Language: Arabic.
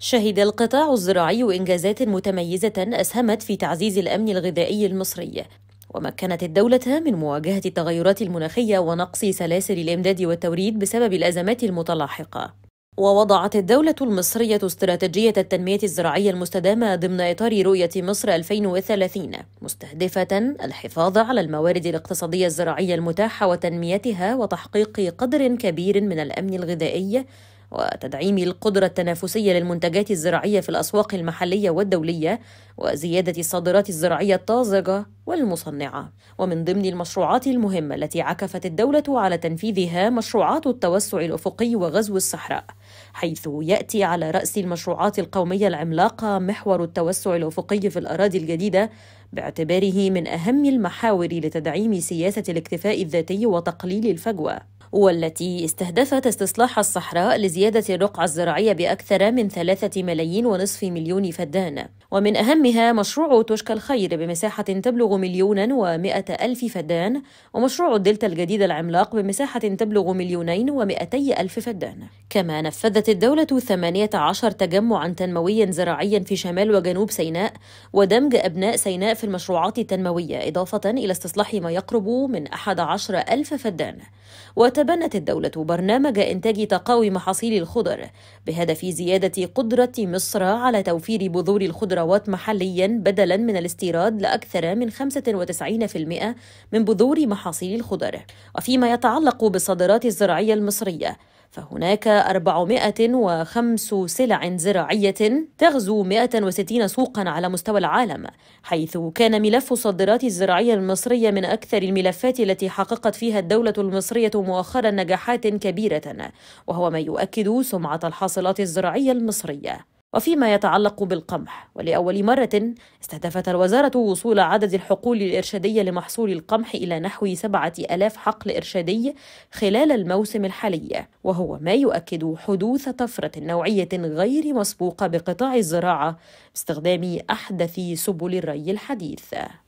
شهد القطاع الزراعي إنجازات متميزة أسهمت في تعزيز الأمن الغذائي المصري ومكنت الدولة من مواجهة التغيرات المناخية ونقص سلاسل الإمداد والتوريد بسبب الأزمات المتلاحقة. ووضعت الدولة المصرية استراتيجية التنمية الزراعية المستدامة ضمن إطار رؤية مصر 2030 مستهدفة الحفاظ على الموارد الاقتصادية الزراعية المتاحة وتنميتها وتحقيق قدر كبير من الأمن الغذائي وتدعيم القدرة التنافسية للمنتجات الزراعية في الأسواق المحلية والدولية وزيادة الصادرات الزراعية الطازجة والمصنعة ومن ضمن المشروعات المهمة التي عكفت الدولة على تنفيذها مشروعات التوسع الأفقي وغزو الصحراء حيث يأتي على رأس المشروعات القومية العملاقة محور التوسع الأفقي في الأراضي الجديدة باعتباره من أهم المحاور لتدعيم سياسة الاكتفاء الذاتي وتقليل الفجوة والتي استهدفت استصلاح الصحراء لزيادة الرقعة الزراعية بأكثر من ثلاثة ملايين ونصف مليون فدان ومن أهمها مشروع توشكا الخير بمساحة تبلغ مليونا ومائة ألف فدان ومشروع الدلتا الجديد العملاق بمساحة تبلغ مليونين ومائتي ألف فدان كما نفذت الدولة 18 تجمعا تنمويا زراعيا في شمال وجنوب سيناء ودمج أبناء سيناء في المشروعات التنموية إضافة إلى استصلاح ما يقرب من 11 ألف فدان وتبنت الدولة برنامج إنتاج تقاوي محاصيل الخضر بهدف زيادة قدرة مصر على توفير بذور الخضر الثروات محليا بدلا من الاستيراد لأكثر من 95% من بذور محاصيل الخضر وفيما يتعلق بالصادرات الزراعية المصرية فهناك 405 سلع زراعية تغزو 160 سوقا على مستوى العالم حيث كان ملف الصادرات الزراعية المصرية من أكثر الملفات التي حققت فيها الدولة المصرية مؤخرا نجاحات كبيرة وهو ما يؤكد سمعة الحاصلات الزراعية المصرية وفيما يتعلق بالقمح ولأول مرة استهدفت الوزارة وصول عدد الحقول الإرشادية لمحصول القمح إلى نحو سبعة ألاف حقل إرشادي خلال الموسم الحالي وهو ما يؤكد حدوث طفرة نوعية غير مسبوقة بقطاع الزراعة باستخدام أحدث سبل الري الحديث